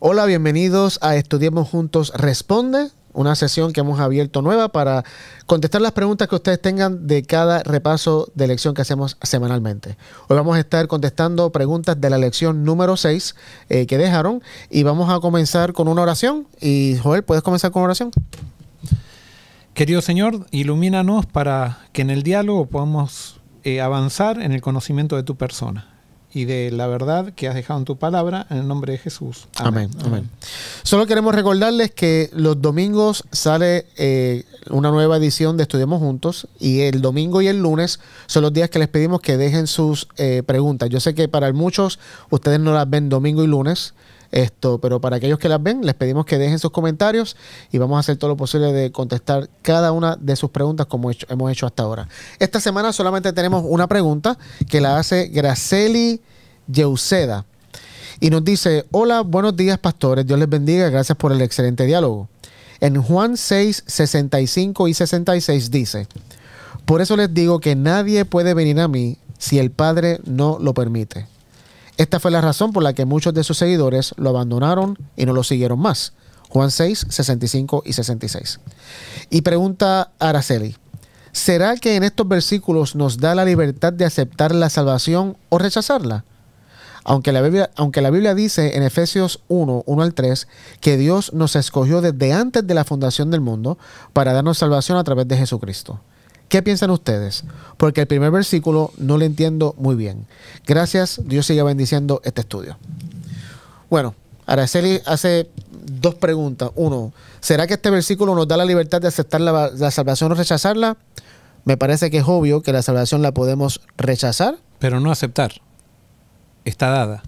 Hola, bienvenidos a Estudiemos Juntos Responde, una sesión que hemos abierto nueva para contestar las preguntas que ustedes tengan de cada repaso de lección que hacemos semanalmente. Hoy vamos a estar contestando preguntas de la lección número 6 eh, que dejaron y vamos a comenzar con una oración. Y Joel, ¿puedes comenzar con oración? Querido Señor, ilumínanos para que en el diálogo podamos eh, avanzar en el conocimiento de tu persona y de la verdad que has dejado en tu palabra, en el nombre de Jesús. Amén. Solo queremos recordarles que los domingos sale eh, una nueva edición de Estudiemos Juntos y el domingo y el lunes son los días que les pedimos que dejen sus eh, preguntas. Yo sé que para muchos ustedes no las ven domingo y lunes. Esto, pero para aquellos que las ven, les pedimos que dejen sus comentarios y vamos a hacer todo lo posible de contestar cada una de sus preguntas como hemos hecho hasta ahora. Esta semana solamente tenemos una pregunta que la hace Graceli Yeuseda y nos dice, hola, buenos días pastores, Dios les bendiga, gracias por el excelente diálogo. En Juan 6, 65 y 66 dice, por eso les digo que nadie puede venir a mí si el Padre no lo permite. Esta fue la razón por la que muchos de sus seguidores lo abandonaron y no lo siguieron más. Juan 6, 65 y 66. Y pregunta Araceli, ¿será que en estos versículos nos da la libertad de aceptar la salvación o rechazarla? Aunque la, Biblia, aunque la Biblia dice en Efesios 1, 1 al 3, que Dios nos escogió desde antes de la fundación del mundo para darnos salvación a través de Jesucristo. ¿Qué piensan ustedes? Porque el primer versículo no lo entiendo muy bien. Gracias, Dios siga bendiciendo este estudio. Bueno, Araceli hace dos preguntas. Uno, ¿será que este versículo nos da la libertad de aceptar la, salvación o rechazarla? Me parece que es obvio que la salvación la podemos rechazar. Pero no aceptar. Está dada.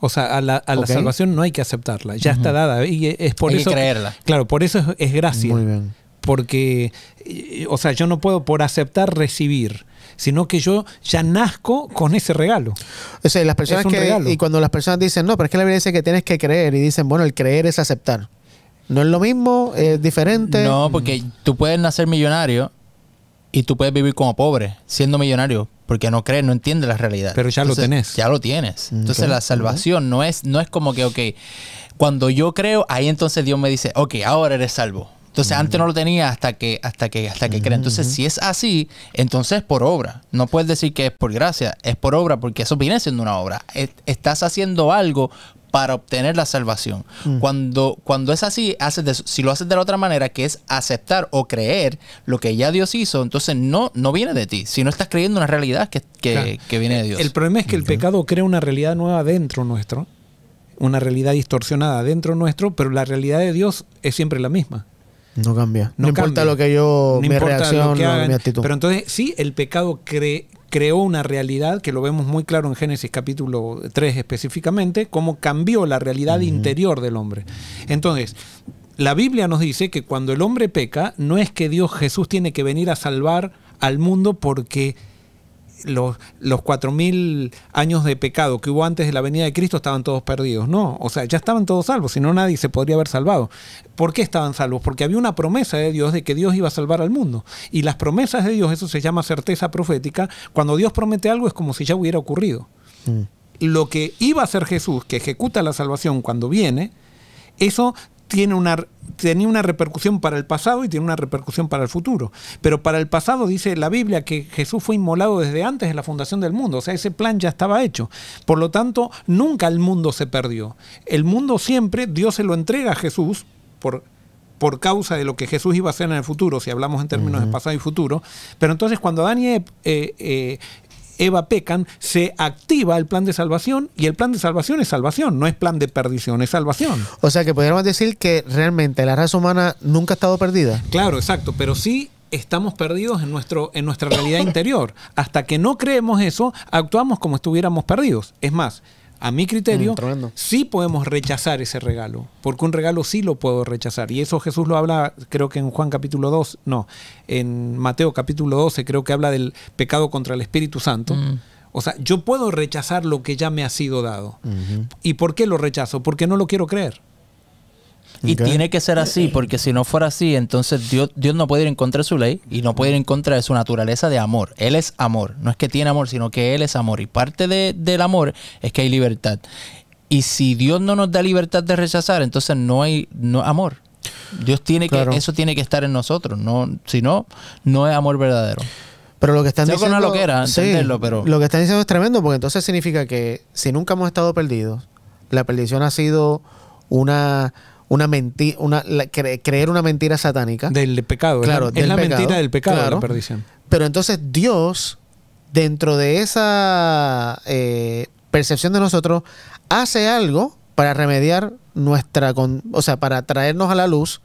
O sea, a la, salvación no hay que aceptarla, ya está dada. Y es por eso, que creerla. Claro, por eso es, es gracia. Muy bien porque, eh, o sea, yo no puedo por aceptar recibir sino que yo ya nazco con ese regalo. O sea, las personas que y cuando las personas dicen, "No, pero es que la Biblia dice que tienes que creer" y dicen, "Bueno, el creer es aceptar." No es lo mismo, es diferente. No, porque tú puedes nacer millonario y tú puedes vivir como pobre siendo millonario, porque no crees, no entiendes la realidad. Pero ya lo tenés. Ya lo tienes. Entonces la salvación no es no es como que, ok, cuando yo creo, ahí entonces Dios me dice, ok, ahora eres salvo. Entonces antes no lo tenía hasta que, hasta que, hasta que Entonces, si es así, entonces es por obra. No puedes decir que es por gracia, es por obra, porque eso viene siendo una obra. estás haciendo algo para obtener la salvación. Mm. Cuando, cuando es así, haces si lo haces de la otra manera, que es aceptar o creer lo que ya Dios hizo, entonces no, no viene de ti, si no estás creyendo una realidad que, que viene de Dios. El problema es que el pecado crea una realidad nueva dentro nuestro, una realidad distorsionada dentro nuestro, pero la realidad de Dios es siempre la misma. No cambia. No, importa lo que yo, no mi reacción, mi actitud. Pero entonces, sí, el pecado creó una realidad que lo vemos muy claro en Génesis capítulo 3 específicamente, cómo cambió la realidad interior del hombre. Entonces, la Biblia nos dice que cuando el hombre peca, no es que Dios Jesús tiene que venir a salvar al mundo porque los, cuatro 4.000 años de pecado que hubo antes de la venida de Cristo estaban todos perdidos. No, o sea, ya estaban todos salvos, si no nadie se podría haber salvado. ¿Por qué estaban salvos? Porque había una promesa de Dios de que Dios iba a salvar al mundo. Y las promesas de Dios, eso se llama certeza profética. Cuando Dios promete algo es como si ya hubiera ocurrido. Mm. Lo que iba a ser Jesús, que ejecuta la salvación cuando viene, eso tiene una, tenía una repercusión para el pasado y tiene una repercusión para el futuro. Pero para el pasado dice la Biblia que Jesús fue inmolado desde antes de la fundación del mundo, o sea, ese plan ya estaba hecho. Por lo tanto, nunca el mundo se perdió. El mundo siempre, Dios se lo entrega a Jesús por por causa de lo que Jesús iba a hacer en el futuro, si hablamos en términos de pasado y futuro. Pero entonces cuando Daniel... Eva Pecan, se activa el plan de salvación y el plan de salvación es salvación, no es plan de perdición, es salvación. O sea que podríamos decir que realmente la raza humana nunca ha estado perdida. Claro, exacto, pero sí estamos perdidos en, nuestro, en nuestra realidad interior. Hasta que no creemos eso, actuamos como estuviéramos perdidos. Es más, a mi criterio, mm, sí podemos rechazar ese regalo, porque un regalo sí lo puedo rechazar. Y eso Jesús lo habla, creo que en Juan capítulo 2, no, en Mateo capítulo 12 creo que habla del pecado contra el Espíritu Santo. Mm. O sea, yo puedo rechazar lo que ya me ha sido dado. ¿Y por qué lo rechazo? Porque no lo quiero creer. Y tiene que ser así, porque si no fuera así, entonces Dios, Dios no puede ir en contra de su ley y no puede ir en contra de su naturaleza de amor. Él es amor. No es que tiene amor, sino que Él es amor. Y parte de, del amor es que hay libertad. Y si Dios no nos da libertad de rechazar, entonces no hay no, amor. Dios tiene que, eso tiene que estar en nosotros. No, si no, no es amor verdadero. Pero lo que están diciendo. pero. Lo que están diciendo es tremendo, porque entonces significa que si nunca hemos estado perdidos, la perdición ha sido una una una, creer una mentira satánica. Del pecado, claro. Es la, mentira del pecado, perdición. Pero entonces Dios, dentro de esa eh, percepción de nosotros, hace algo para remediar nuestra, o sea, para traernos a la luz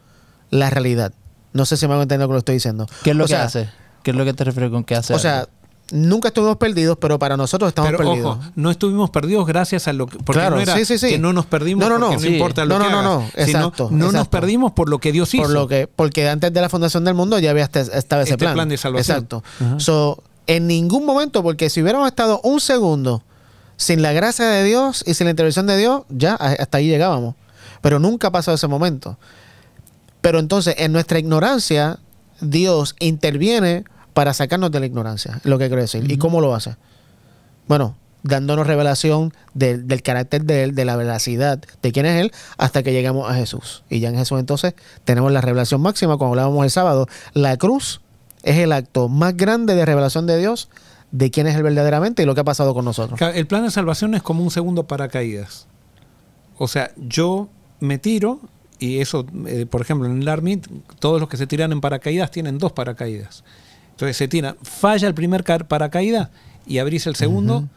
la realidad. No sé si me hago entender lo que lo estoy diciendo. ¿Qué es lo que hace? ¿Qué es lo que te refieres con qué hace? O sea, nunca estuvimos perdidos, pero para nosotros estamos perdidos. no estuvimos perdidos gracias a lo que. Porque claro, no era sí, que no nos perdimos. No, no, importa lo que. No, no, no. No nos perdimos por lo que Dios hizo. lo que, porque antes de la fundación del mundo ya había estado estaba ese este plan. de salvación. Exacto. en ningún momento, porque si hubiéramos estado un segundo sin la gracia de Dios y sin la intervención de Dios, ya hasta ahí llegábamos. Pero nunca ha pasado ese momento. Pero entonces, en nuestra ignorancia, Dios interviene para sacarnos de la ignorancia, lo que quiero decir. ¿Y cómo lo hace? Bueno, dándonos revelación del carácter de él, de la veracidad de quién es él, hasta que llegamos a Jesús. Y ya en Jesús entonces tenemos la revelación máxima, como hablábamos el sábado, la cruz es el acto más grande de revelación de Dios de quién es él verdaderamente y lo que ha pasado con nosotros. El plan de salvación es como un segundo paracaídas. O sea, yo me tiro y eso, eh, por ejemplo, en el Army, todos los que se tiran en paracaídas tienen dos paracaídas. Entonces se tira, falla el primer paracaídas y abrís el segundo,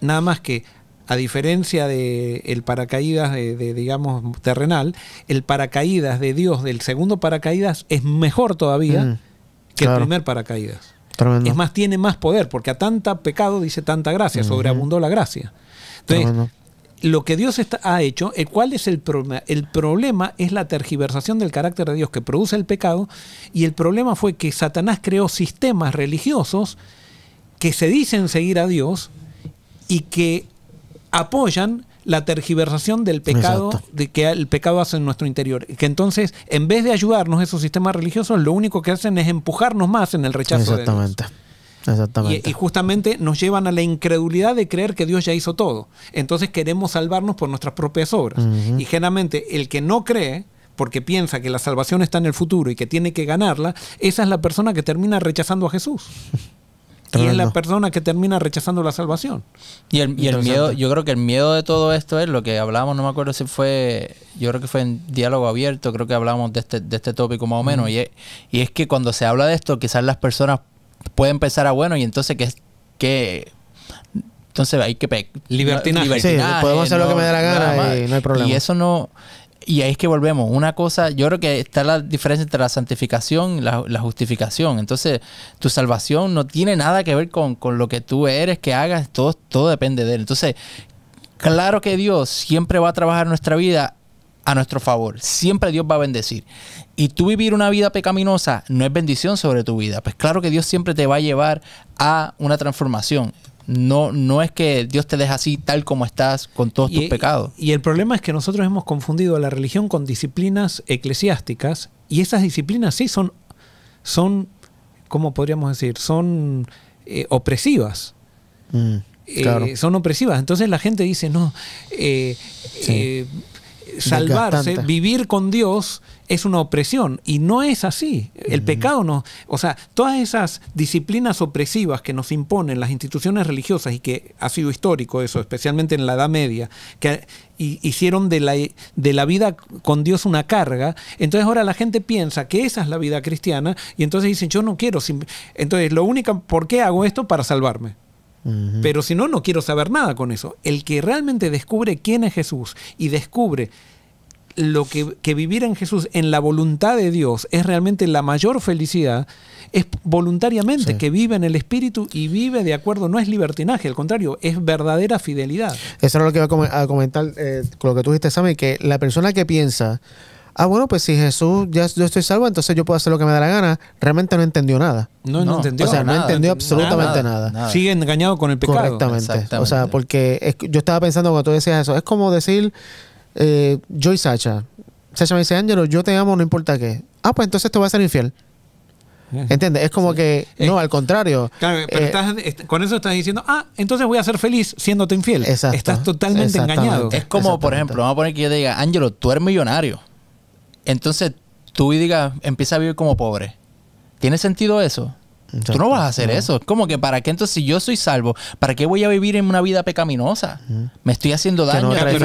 nada más que a diferencia del paracaídas de, digamos, terrenal, el paracaídas de Dios del segundo paracaídas es mejor todavía mm, que el primer paracaídas. Es más, tiene más poder, porque a tanta pecado dice tanta gracia, sobreabundó la gracia. Entonces, lo que Dios ha hecho, eh, ¿cuál es el problema? El problema es la tergiversación del carácter de Dios que produce el pecado y el problema fue que Satanás creó sistemas religiosos que se dicen seguir a Dios y que apoyan la tergiversación del pecado de que el pecado hace en nuestro interior que entonces en vez de ayudarnos esos sistemas religiosos lo único que hacen es empujarnos más en el rechazo exactamente de Dios. Exactamente. Y, justamente nos llevan a la incredulidad de creer que Dios ya hizo todo. Entonces queremos salvarnos por nuestras propias obras. Y generalmente el que no cree, porque piensa que la salvación está en el futuro y que tiene que ganarla, esa es la persona que termina rechazando a Jesús. y es la persona que termina rechazando la salvación. Y el, miedo, yo creo que el miedo de todo esto es lo que hablábamos, no me acuerdo si fue, yo creo que fue en diálogo abierto, creo que hablábamos de este, de este tópico más o menos, y, y es que cuando se habla de esto, quizás las personas puede empezar a bueno y entonces que que entonces hay que libertinaje. podemos hacer lo que me dé la gana y no hay problema. Y eso no y ahí es que volvemos. Una cosa, yo creo que está la diferencia entre la santificación y la, justificación. Entonces, tu salvación no tiene nada que ver con, con, lo que tú eres, que hagas, todo, todo depende de él. Entonces, claro que Dios siempre va a trabajar nuestra vida a nuestro favor. Siempre Dios va a bendecir. Y tú vivir una vida pecaminosa no es bendición sobre tu vida. Pues claro que Dios siempre te va a llevar a una transformación. No, no es que Dios te deje así tal como estás con todos tus pecados. Y el problema es que nosotros hemos confundido la religión con disciplinas eclesiásticas y esas disciplinas sí son, son ¿cómo podríamos decir? Son eh, opresivas. Mm, eh, claro. son opresivas. Entonces la gente dice, no, eh, salvarse, vivir con Dios es una opresión y no es así. El pecado no, o sea, todas esas disciplinas opresivas que nos imponen las instituciones religiosas y que ha sido histórico eso, especialmente en la Edad Media, que hicieron de la, de la vida con Dios una carga, entonces ahora la gente piensa que esa es la vida cristiana y entonces dicen, yo no quiero, entonces lo único, ¿por qué hago esto? Para salvarme. Pero si no, no quiero saber nada con eso. El que realmente descubre quién es Jesús y descubre lo que, vivir en Jesús, en la voluntad de Dios, es realmente la mayor felicidad, es voluntariamente, que vive en el Espíritu y vive de acuerdo, no es libertinaje, al contrario, es verdadera fidelidad. Eso es lo que iba a comentar eh, con lo que tú dijiste, Sammy, que la persona que piensa, ah, bueno, pues si Jesús, ya yo estoy salvo, entonces yo puedo hacer lo que me da la gana, realmente no entendió nada. No, entendió. O sea, no entendió absolutamente nada, Sigue engañado con el pecado. Correctamente. O sea, porque yo estaba pensando cuando tú decías eso, es como decir eh, yo y Sacha. Sacha me dice, Ángelo, yo te amo, no importa qué. Ah, pues entonces te voy a ser infiel. ¿Entiendes? Es como que, no, al contrario. Claro, pero eh, estás, con eso estás diciendo, ah, entonces voy a ser feliz siéndote infiel. Exacto, estás totalmente engañado. Es como, por ejemplo, vamos a poner que yo te diga, Ángelo, tú eres millonario entonces y diga, empieza a vivir como pobre. ¿Tiene sentido eso? Tú no vas a hacer eso. Como que para qué entonces, si yo soy salvo, ¿para qué voy a vivir en una vida pecaminosa? Me estoy haciendo daño, no, estoy no,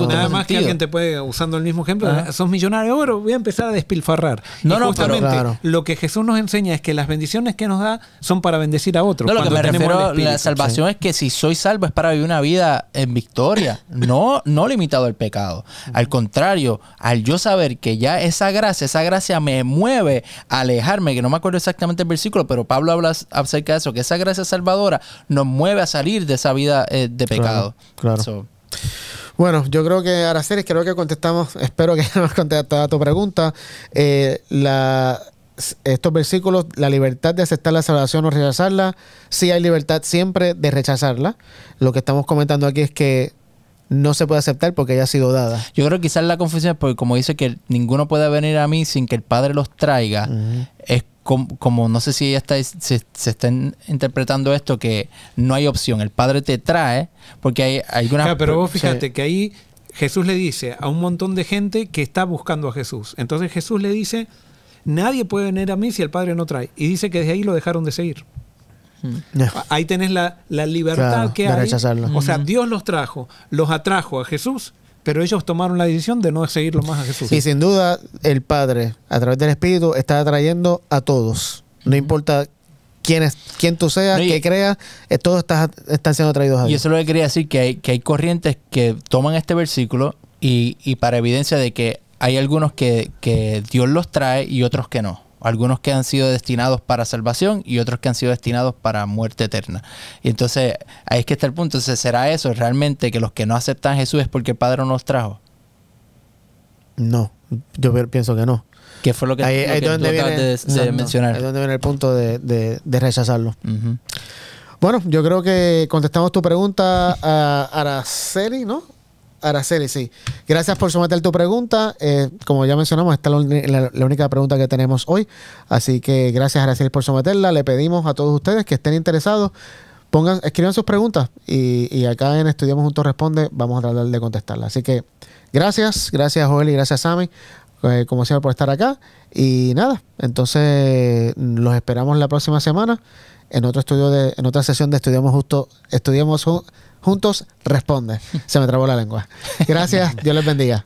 no nada que alguien te puede, usando el mismo ejemplo, ah. son millonarios millonario, bueno, voy a empezar a despilfarrar. No, no, pero lo que Jesús nos enseña es que las bendiciones que nos da son para bendecir a otros. No, lo que me refiero a la salvación es que si soy salvo es para vivir una vida en victoria, no, no limitado al pecado. Al contrario, al yo saber que ya esa gracia, esa gracia me mueve a alejarme, que no me acuerdo exactamente versículo, pero Pablo habla acerca de eso, que esa gracia salvadora nos mueve a salir de esa vida eh, de pecado. Bueno, yo creo que Aracelis, creo que contestamos, espero que nos contestado a tu pregunta. Eh, estos versículos, la libertad de aceptar la salvación o rechazarla, sí hay libertad siempre de rechazarla. Lo que estamos comentando aquí es que no se puede aceptar porque ya ha sido dada. Yo creo que quizás la confusión es porque como dice que ninguno puede venir a mí sin que el Padre los traiga, es como, no sé si ya está, se, se está interpretando esto, que no hay opción, el Padre te trae, porque hay algunas... pero vos fíjate que ahí Jesús le dice a un montón de gente que está buscando a Jesús. Entonces Jesús le dice, nadie puede venir a mí si el Padre no trae. Y dice que desde ahí lo dejaron de seguir. Hmm. Ah, ahí tenés la, la libertad que hay. O sea, Dios los trajo, los atrajo a Jesús pero ellos tomaron la decisión de no seguirlo más a Jesús. Y sin duda, el Padre, a través del Espíritu, está atrayendo a todos. No importa quién, es, tú seas, qué creas, eh, todos estás, están siendo atraídos a Dios. Y eso lo que quería decir, que hay, que hay corrientes que toman este versículo y, para evidencia de que hay algunos que Dios los trae y otros que no algunos que han sido destinados para salvación y otros que han sido destinados para muerte eterna. Y entonces ahí es que está el punto. ¿será eso realmente que los que no aceptan Jesús es porque el Padre no los trajo? No, yo pienso que no. ¿Qué fue lo que, ahí, lo viene, de, mencionar? Ahí donde viene el punto de, rechazarlo. Bueno, yo creo que contestamos tu pregunta a Araceli, ¿no? Araceli, sí. Gracias por someter tu pregunta. Eh, como ya mencionamos, esta es la, única pregunta que tenemos hoy. Así que gracias, Araceli, por someterla. Le pedimos a todos ustedes que estén interesados, pongan, escriban sus preguntas y, acá en Estudiamos Juntos Responde vamos a tratar de contestarla. Así que gracias, gracias, Joel, y gracias, Sammy, eh, como siempre, por estar acá. Y nada, entonces los esperamos la próxima semana en otro estudio en otra sesión de Estudiamos Justo, Estudiamos Juntos Juntos responde. Se me trabó la lengua. Gracias, Dios les bendiga.